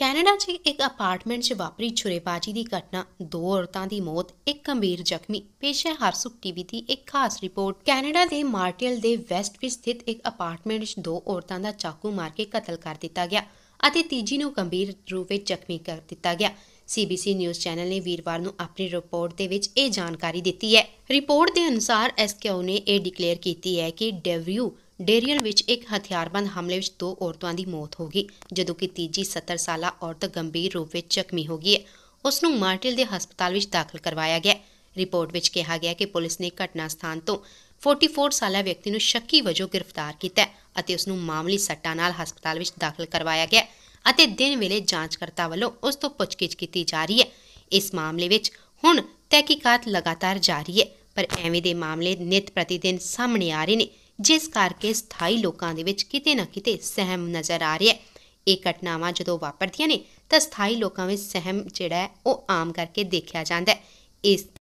Canada 'ਚ ਇੱਕ apartment 'ਚ ਵਾਪਰੀ ਛੁਰੇਬਾਜ਼ੀ ਦੀ ਘਟਨਾ ਦੋ ਔਰਤਾਂ ਦੀ ਮੌਤ ਇੱਕ ਗੰਭੀਰ ਜ਼ਖਮੀ ਪੇਸ਼ ਹੈ ਹਰਸੁਖ ਟੀਵੀ ਦੀ ਇੱਕ ਖਾਸ ਰਿਪੋਰਟ ਕੈਨੇਡਾ ਦੇ ਮਾਰਟੇਲ ਦੇ ਵੈਸਟ ਵਿੱਚ ਸਥਿਤ ਇੱਕ ਅਪਾਰਟਮੈਂਟ 'ਚ ਦੋ ਔਰਤਾਂ ਦਾ ਚਾਕੂ ਮਾਰ ਕੇ ਕਤਲ ਕਰ ਦਿੱਤਾ ਗਿਆ ਅਤੇ ਤੀਜੀ ਨੂੰ ਗੰਭੀਰ ਰੂਪ ਵਿੱਚ ਜ਼ਖਮੀ ਕਰ ਦਿੱਤਾ ਗਿਆ ਸੀਬੀਸੀ ਨਿਊਜ਼ ਚੈਨਲ ਨੇ ਵੀਰਵਾਰ ਨੂੰ ਆਪਣੀ ਰਿਪੋਰਟ ਦੇ ਵਿੱਚ ਇਹ ਜਾਣਕਾਰੀ ਦਿੱਤੀ ਹੈ ਰਿਪੋਰਟ ਦੇ ਅਨੁਸਾਰ SQ ਨੇ ਇਹ ਡਿਕਲੇਅਰ ਕੀਤੀ ਹੈ ਕਿ ਡੈਵਿਊ ਡੇਰੀਅਲ ਵਿੱਚ ਇੱਕ ਹਥਿਆਰਬੰਦ ਹਮਲੇ ਵਿੱਚ ਦੋ ਔਰਤਾਂ ਦੀ ਮੌਤ ਹੋ ਗਈ ਜਦੋਂ ਕਿ ਤੀਜੀ 70 ਸਾਲਾ ਔਰਤ ਗੰਭੀਰ ਰੂਪ ਵਿੱਚ ਜ਼ਖਮੀ ਹੋ ਗਈ ਹੈ ਉਸ ਨੂੰ ਮਾਰਟਿਲ ਦੇ ਹਸਪਤਾਲ ਵਿੱਚ ਦਾਖਲ ਕਰਵਾਇਆ ਗਿਆ ਰਿਪੋਰਟ ਵਿੱਚ ਕਿਹਾ ਗਿਆ ਕਿ ਪੁਲਿਸ ਨੇ ਘਟਨਾ ਸਥਾਨ ਤੋਂ 44 ਸਾਲਾ ਵਿਅਕਤੀ ਨੂੰ ਸ਼ੱਕੀ ਵਜੋਂ ਗ੍ਰਿਫਤਾਰ ਕੀਤਾ ਅਤੇ ਉਸ ਨੂੰ ਮਾਮੂਲੀ ਸੱਟਾਂ ਨਾਲ ਹਸਪਤਾਲ ਵਿੱਚ ਦਾਖਲ ਕਰਵਾਇਆ ਗਿਆ ਅਤੇ ਦਿਨ ਵੇਲੇ ਜਾਂਚਕਰਤਾ ਵੱਲੋਂ ਉਸ ਤੋਂ ਪੁੱਛਗਿੱਛ ਕੀਤੀ ਜਾ ਰਹੀ ਹੈ ਇਸ ਮਾਮਲੇ ਵਿੱਚ ਹੁਣ ਤਹਿਕੀਕਾਤ ਲਗਾਤਾਰ ਜਾਰੀ ਹੈ ਪਰ ਐਵੇਂ ਦੇ ਮਾਮਲੇ ਨਿਤ ਪ੍ਰਤੀਦਿਨ ਸਾਹਮਣੇ ਆ ਰਹੇ ਨੇ ਜਿਸ ਕਰਕੇ ਸਥਾਈ ਲੋਕਾਂ ਦੇ ਵਿੱਚ ਕਿਤੇ ਨਾ ਕਿਤੇ ਸਹਿਮ ਨਜ਼ਰ ਆ ਰਿਹਾ ਹੈ ਇਹ ਘਟਨਾਵਾਂ ਜਦੋਂ ਵਾਪਰਦੀਆਂ ਨੇ ਤਾਂ ਸਥਾਈ ਲੋਕਾਂ ਵਿੱਚ ਸਹਿਮ ਜਿਹੜਾ ਹੈ ਉਹ ਆਮ ਕਰਕੇ ਦੇਖਿਆ ਜਾਂਦਾ ਹੈ ਇਸ